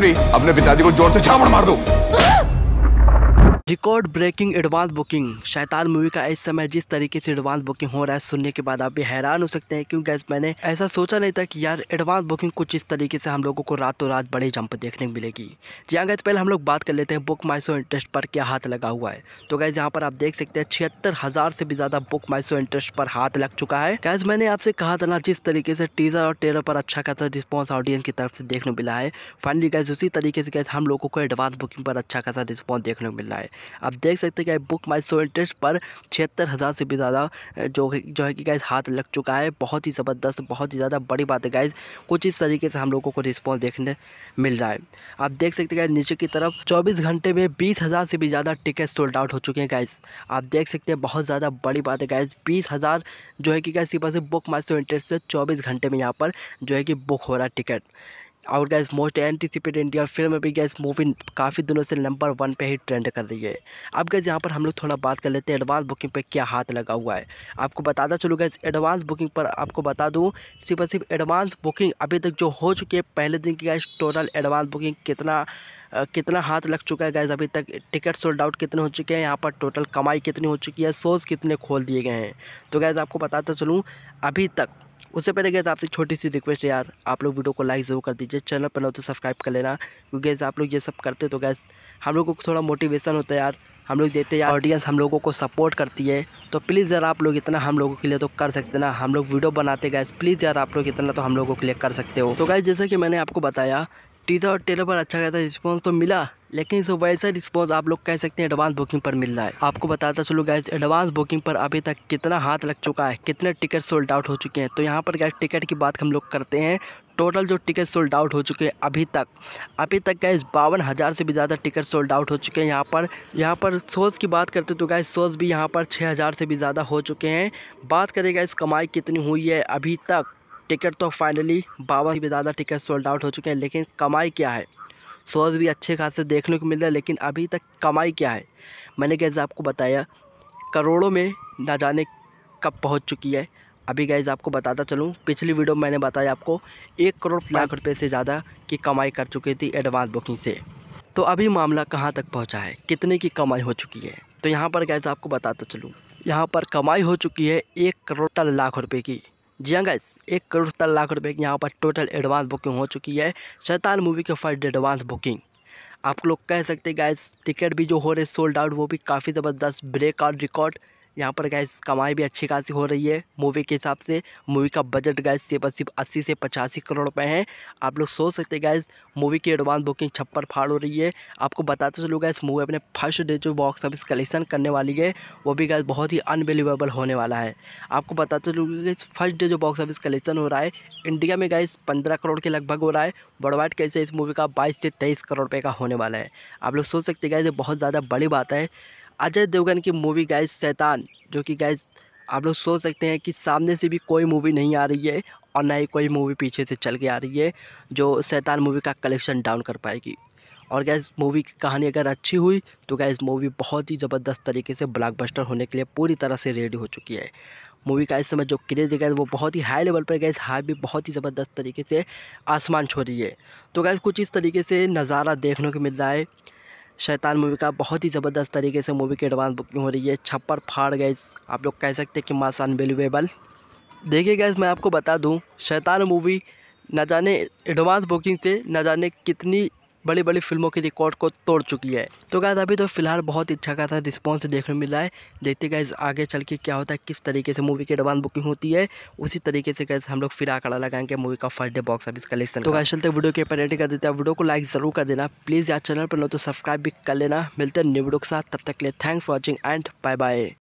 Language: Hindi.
अपने पिताजी को जोर से छावड़ मार दो record breaking advance booking Shaitaan movie का इस समय जिस तरीके से एडवांस बुकिंग हो रहा है सुनने के बाद आप भी हैरान हो सकते हैं क्योंकि मैंने ऐसा सोचा नहीं था कि यार एडवांस बुकिंग कुछ इस तरीके से हम लोगों को रातों रात बड़े जंप देखने को मिलेगी जी हाँ गैस पहले हम लोग बात कर लेते हैं बुक माइसो इंटरेस्ट पर क्या हाथ लगा हुआ है तो गैस यहाँ पर आप देख सकते हैं छिहत्तर हज़ार से भी ज़्यादा बुक माइसो इंटरेस्ट पर हाथ लग चुका है गैस मैंने आपसे कहा था ना जिस तरीके से टीजर और टेलर पर अच्छा खासा रिस्पॉन्स ऑडियंस की तरफ से देखने को मिला है फाइनली गैस उसी तरीके से गैस हम लोगों को एडवांस बुकिंग पर अच्छा खासा रिस्पॉन्स देखने को मिल रहा है आप देख सकते हैं कि बुक माई सो इंटरेस्ट पर छिहत्तर हज़ार से भी ज़्यादा जो जो है कि गाइज हाथ लग चुका है बहुत ही ज़बरदस्त बहुत ही ज़्यादा बड़ी बात है गाइज कुछ इस तरीके से हम लोगों को रिस्पॉन्स देखने मिल रहा है आप देख सकते हैं नीचे की तरफ चौबीस घंटे में बीस हज़ार से भी ज़्यादा टिकट सोल्ड आउट हो चुके हैं गाइज आप देख सकते हैं बहुत ज़्यादा बड़ी बात है गाइज बीस हज़ार जो है कि गाइज सिर्फ पास बुक माई सो इंटरेस्ट से चौबीस घंटे में यहाँ पर जो है कि बुक हो रहा है टिकट और गैस मोस्ट एंटिसिपेटेड इंडिया फिल्म भी गैस मूवी काफ़ी दिनों से नंबर वन पे ही ट्रेंड कर रही है अब गैस यहाँ पर हम लोग थोड़ा बात कर लेते हैं एडवांस बुकिंग पे क्या हाथ लगा हुआ है आपको बताता चलो गैस एडवांस बुकिंग पर आपको बता दूँ सिर्फ सिर्फ एडवांस बुकिंग अभी तक जो हो चुकी है पहले दिन की गैस टोटल एडवांस बुकिंग कितना कितना हाथ लग चुका है गैस अभी तक टिकट सोल्ड आउट कितने हो चुके हैं यहाँ पर टोटल कमाई कितनी हो चुकी है सोर्स कितने खोल दिए गए हैं तो गैस आपको बताता चलूँ अभी तक उससे पहले गैस आपसे छोटी सी रिक्वेस्ट है यार आप लोग वीडियो को लाइक ज़रूर कर दीजिए चैनल पर हो तो सब्सक्राइब कर लेना क्योंकि गैस आप लोग ये सब करते तो गैस हम लोग को थोड़ा मोटिवेशन होता है यार हम लोग देते हैं ऑडियंस हम लोगों को सपोर्ट करती है तो प्लीज़ यार आप लोग इतना हम लोगों के लिए तो कर सकते ना हम लोग वीडियो बनाते गए प्लीज़ यार आप लोग इतना तो हम लोगों के लिए कर सकते हो तो गैस जैसे कि मैंने आपको बताया टीजर और ट्रेलर पर अच्छा खासा रिस्पॉन्स तो मिला लेकिन इस वैसा रिस्पॉन्स आप लोग कह सकते हैं एडवांस बुकिंग पर मिल रहा है आपको बताता चलो गैस एडवांस बुकिंग पर अभी तक कितना हाथ लग चुका है कितने टिकट सोल्ड आउट हो चुके हैं तो यहाँ पर गैस टिकट की बात हम लोग करते हैं टोटल जो टिकट सोल्ड आउट हो चुके हैं अभी तक अभी तक गैस बावन हज़ार से भी ज़्यादा टिकट सोल्ड आउट हो चुके हैं यहाँ पर यहाँ पर सोच की बात करते तो गैस सोच भी यहाँ पर छः हज़ार से भी ज़्यादा हो चुके हैं बात करें गैस कमाई कितनी हुई है अभी तक टिकट तो फाइनली बावन से ज़्यादा टिकट सोल्ड आउट हो चुके हैं लेकिन कमाई क्या है शोज़ भी अच्छे खासे देखने को मिल रहा है लेकिन अभी तक कमाई क्या है मैंने गैज़ आपको बताया करोड़ों में ना जाने कब पहुंच चुकी है अभी गैज़ आपको बताता चलूँ पिछली वीडियो में मैंने बताया आपको एक करोड़ लाख रुपये से ज़्यादा की कमाई कर चुकी थी एडवांस बुकिंग से तो अभी मामला कहाँ तक पहुँचा है कितने की कमाई हो चुकी है तो यहाँ पर गैज़ आपको बताता चलूँ यहाँ पर कमाई हो चुकी है एक करोड़ लाख रुपये की जी हाँ गैस एक करोड़ सत्तर लाख रुपए की यहाँ पर टोटल एडवांस बुकिंग हो चुकी है शैतान मूवी के फर्स्ट डे एडवांस बुकिंग आप लोग कह सकते हैं गैस टिकट भी जो हो रहे सोल्ड आउट वो भी काफ़ी ज़बरदस्त ब्रेक आउट रिकॉर्ड यहाँ पर गैस कमाई भी अच्छी खासी हो रही है मूवी के हिसाब से मूवी का बजट गैस सिर्फ सिर्फ अस्सी से पचासी करोड़ रुपए हैं आप लोग सोच सकते हैं गैस मूवी की एडवांस बुकिंग छप्पर फाड़ हो रही है आपको बताते चलो गैस मूवी अपने फर्स्ट डे जो बॉक्स ऑफिस कलेक्शन करने वाली है वो भी गैस बहुत ही अनबिलीवेबल होने वाला है आपको बताते चलो गैस फर्स्ट डे जो बॉक्स ऑफिस कलेक्शन हो रहा है इंडिया में गैस पंद्रह करोड़ के लगभग हो रहा है वर्ल्ड कैसे इस मूवी का बाईस से तेईस करोड़ रुपये का होने वाला है आप लोग सोच सकते गए बहुत ज़्यादा बड़ी बात है अजय देवगन की मूवी गाइस शैतान जो कि गाइस आप लोग सोच सकते हैं कि सामने से भी कोई मूवी नहीं आ रही है और ना ही कोई मूवी पीछे से चल के आ रही है जो शैतान मूवी का कलेक्शन डाउन कर पाएगी और गैस मूवी की कहानी अगर अच्छी हुई तो गैस मूवी बहुत ही ज़बरदस्त तरीके से ब्लॉकबस्टर होने के लिए पूरी तरह से रेडी हो चुकी है मूवी का इस समय जो क्रेज है गैस वो बहुत ही हाई लेवल पर गैस हाई भी बहुत ही ज़बरदस्त तरीके से आसमान छोड़ रही है तो गैस कुछ इस तरीके से नज़ारा देखने को मिल रहा है शैतान मूवी का बहुत ही ज़बरदस्त तरीके से मूवी की एडवांस बुकिंग हो रही है छप्पर फाड़ गए आप लोग कह सकते हैं कि मास अनबिलीवेबल देखिए गैस मैं आपको बता दूं शैतान मूवी ना जाने एडवांस बुकिंग से ना जाने कितनी बड़ी बड़ी फिल्मों के रिकॉर्ड को तोड़ चुकी है तो गाइज अभी तो फिलहाल बहुत ही अच्छा खासा रिस्पॉन्स देखने मिला है देखते गाइज आगे चल के क्या होता है किस तरीके से मूवी की एडवांस बुकिंग होती है उसी तरीके से गैस हम लोग फिर आकड़ा लगाएंगे मूवी का first day box office collection तो गाइज चलते वीडियो के पर कर देते हैं वीडियो को लाइक जरूर कर देना प्लीज़ यार चैनल पर नो तो सब्सक्राइब भी कर लेना मिलते हैं न्यू वीडियो के साथ तब तक के लिए thanks for watching and bye bye